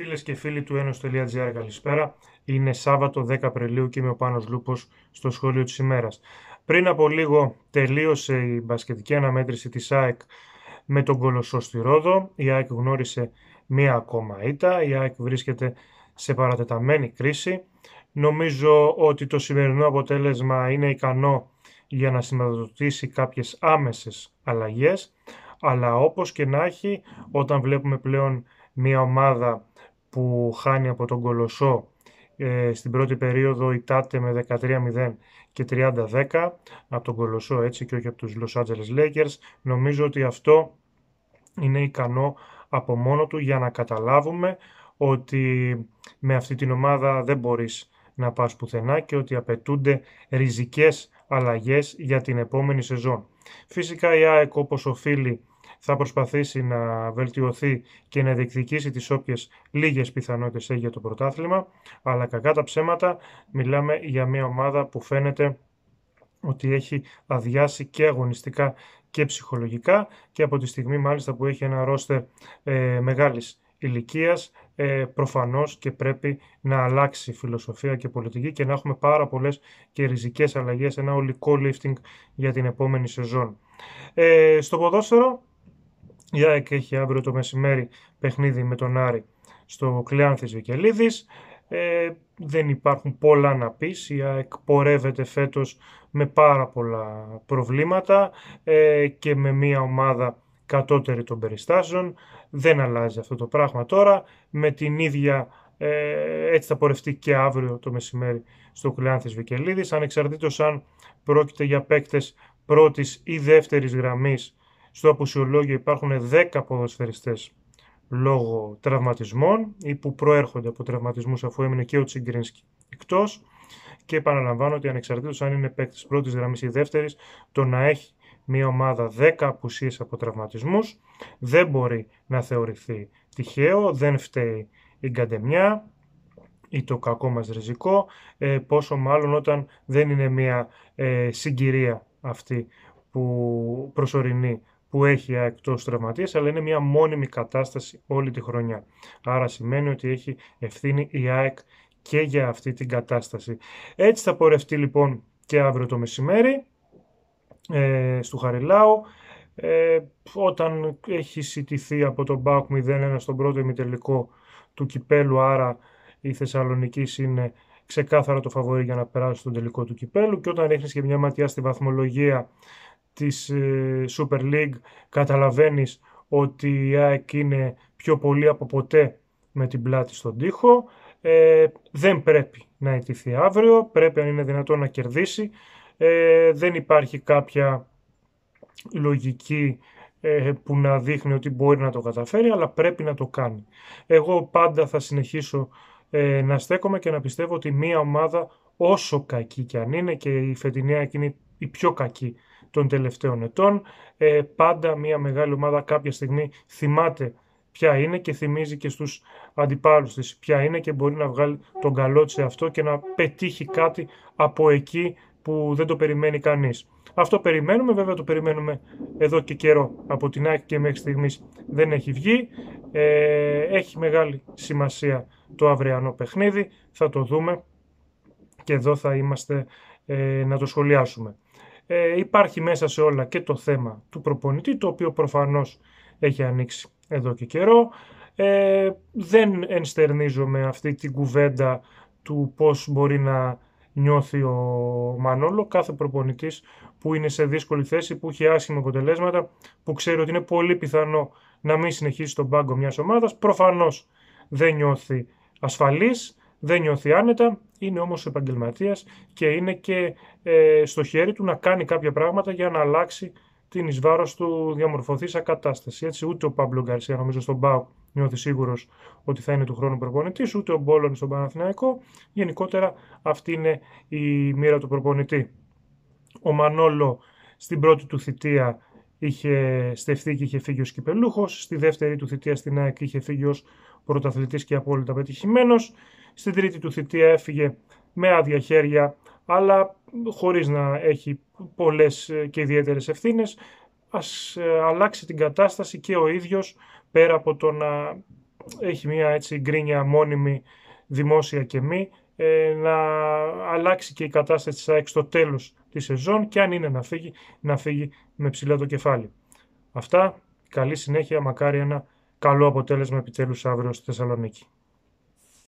Φίλες και φίλοι του Ένωση.gr, καλησπέρα. Είναι Σάββατο 10 Απριλίου και είμαι ο Πάνος λούπος στο σχόλιο της ημέρας. Πριν από λίγο τελείωσε η μπασκετική αναμέτρηση της ΑΕΚ με τον Κολοσσό στη Ρόδο. Η ΑΕΚ γνώρισε μία ακόμα ήττα. Η ΑΕΚ βρίσκεται σε παρατεταμένη κρίση. Νομίζω ότι το σημερινό αποτέλεσμα είναι ικανό για να σηματοδοτήσει κάποιες άμεσες αλλαγές. Αλλά όπως και να έχει, όταν βλέπουμε πλέον μια ομάδα που χάνει από τον Κολοσσό ε, στην πρώτη περίοδο η με 13-0 και 30-10 από τον Κολοσσό έτσι και όχι από τους Los Angeles Lakers. Νομίζω ότι αυτό είναι ικανό από μόνο του για να καταλάβουμε ότι με αυτή την ομάδα δεν μπορείς να πας πουθενά και ότι απαιτούνται ριζικές αλλαγές για την επόμενη σεζόν. Φυσικά η ΑΕΚ όπως οφείλει θα προσπαθήσει να βελτιωθεί και να διεκδικήσει τις όποιες λίγες πιθανότητες έχει για το πρωτάθλημα, αλλά κακά τα ψέματα μιλάμε για μια ομάδα που φαίνεται ότι έχει αδειάσει και αγωνιστικά και ψυχολογικά και από τη στιγμή μάλιστα που έχει ένα ρόστερ ε, μεγάλης ηλικίας ε, προφανώς και πρέπει να αλλάξει φιλοσοφία και πολιτική και να έχουμε πάρα πολλές και ριζικές αλλαγές, ένα ολικό lifting για την επόμενη σεζόν. Ε, στο ποδόσφαιρο η ΑΕΚ έχει αύριο το μεσημέρι παιχνίδι με τον Άρη στο Κλεάνθης Βικελίδης. Ε, δεν υπάρχουν πολλά να πεις, η ΑΕΚ πορεύεται φέτος με πάρα πολλά προβλήματα ε, και με μια ομάδα κατώτερη των περιστάσεων. Δεν αλλάζει αυτό το πράγμα τώρα, με την ίδια ε, έτσι θα πορευτεί και αύριο το μεσημέρι στο Κλεάνθης Βικελίδης, ανεξαρτήτως αν πρόκειται για παίκτες πρώτης ή δεύτερης γραμμής στο απουσιολόγιο υπάρχουν 10 ποδοσφαιριστές λόγω τραυματισμών ή που προέρχονται από τραυματισμούς αφού έμεινε και ο Τσιγκρίνσκι εκτός και επαναλαμβάνω ότι ανεξαρτήτως αν είναι παίκτης πρώτης γραμμής ή δεύτερης το να έχει μια ομάδα 10 απουσίες από τραυματισμούς δεν μπορεί να θεωρηθεί τυχαίο, δεν φταίει η καντεμιά ή το κακό μας ριζικό, ε, πόσο μάλλον όταν δεν είναι μια ε, συγκυρία αυτή που προσωρινή που έχει εκτός τραυματίε, αλλά είναι μια μόνιμη κατάσταση όλη τη χρονιά. Άρα σημαίνει ότι έχει ευθύνη η ΑΕΚ και για αυτή την κατάσταση. Έτσι θα πορευτεί λοιπόν και αύριο το μεσημέρι ε, στο Χαριλάου. Ε, όταν έχει σιτηθεί από τον Μπάουκ 0-1 στον πρώτο ημιτελικό του Κυπέλου, άρα η Θεσσαλονίκη είναι ξεκάθαρα το φαβορή για να περάσει στον τελικό του Κυπέλου και όταν ρίχνεις και μια ματιά στη βαθμολογία της ε, Super League καταλαβαίνεις ότι η ΑΕΚ είναι πιο πολύ από ποτέ με την πλάτη στον τοίχο. Ε, δεν πρέπει να ετηθεί αύριο, πρέπει αν είναι δυνατόν να κερδίσει. Ε, δεν υπάρχει κάποια λογική που να δείχνει ότι μπορεί να το καταφέρει, αλλά πρέπει να το κάνει. Εγώ πάντα θα συνεχίσω να στέκομαι και να πιστεύω ότι μία ομάδα όσο κακή και αν είναι και η φετινή είναι η πιο κακή των τελευταίων ετών. Ε, πάντα μια μεγάλη ομάδα κάποια στιγμή θυμάται ποια είναι και θυμίζει και στους αντιπάλους της ποια είναι και μπορεί να βγάλει τον καλό της αυτό και να πετύχει κάτι από εκεί που δεν το περιμένει κανείς. Αυτό περιμένουμε, βέβαια το περιμένουμε εδώ και καιρό από την άκρη και μέχρι στιγμής δεν έχει βγει. Ε, έχει μεγάλη σημασία το αυριανό παιχνίδι, θα το δούμε και εδώ θα είμαστε ε, να το σχολιάσουμε ε, υπάρχει μέσα σε όλα και το θέμα του προπονητή, το οποίο προφανώς έχει ανοίξει εδώ και καιρό. Ε, δεν ενστερνίζομαι αυτή την κουβέντα του πώς μπορεί να νιώθει ο Μανόλο, κάθε προπονητής που είναι σε δύσκολη θέση, που έχει άσχημα αποτελέσματα, που ξέρει ότι είναι πολύ πιθανό να μην συνεχίσει τον πάγκο μιας ομάδας, προφανώς δεν νιώθει ασφαλής, δεν νιώθει άνετα είναι όμως επαγγελματίας και είναι και ε, στο χέρι του να κάνει κάποια πράγματα για να αλλάξει την εις βάρος του διαμορφωθήσα κατάσταση. Έτσι, ούτε ο Παμπλο Γκαρσία, νομίζω, στον Μπάου νιώθει σίγουρος ότι θα είναι του χρόνου προπονητής, ούτε ο Μπόλον στον Παναθηναϊκό. Γενικότερα, αυτή είναι η μοίρα του προπονητή. Ο Μανόλο στην πρώτη του θητεία είχε στεφθεί και είχε φύγει ως κυπελούχος. Στη δεύτερη του θητεία στην ΑΕΚ είχε φύγει ως πρωταθλητής και απόλυτα πετυχημένος. Στην τρίτη του θητεία έφυγε με άδεια χέρια, αλλά χωρίς να έχει πολλές ε, και ιδιαίτερες ευθύνες. Ας ε, αλλάξει την κατάσταση και ο ίδιος, πέρα από το να έχει μια έτσι γκρίνια μόνιμη δημόσια και μη, ε, να αλλάξει και η κατάσταση της ΑΕΚ στο τέλος της σεζόν και αν είναι να φύγει, να φύγει με ψηλά το κεφάλι. Αυτά, καλή συνέχεια, μακάρι ένα καλό αποτέλεσμα επιτέλους αύριο στη Θεσσαλονίκη.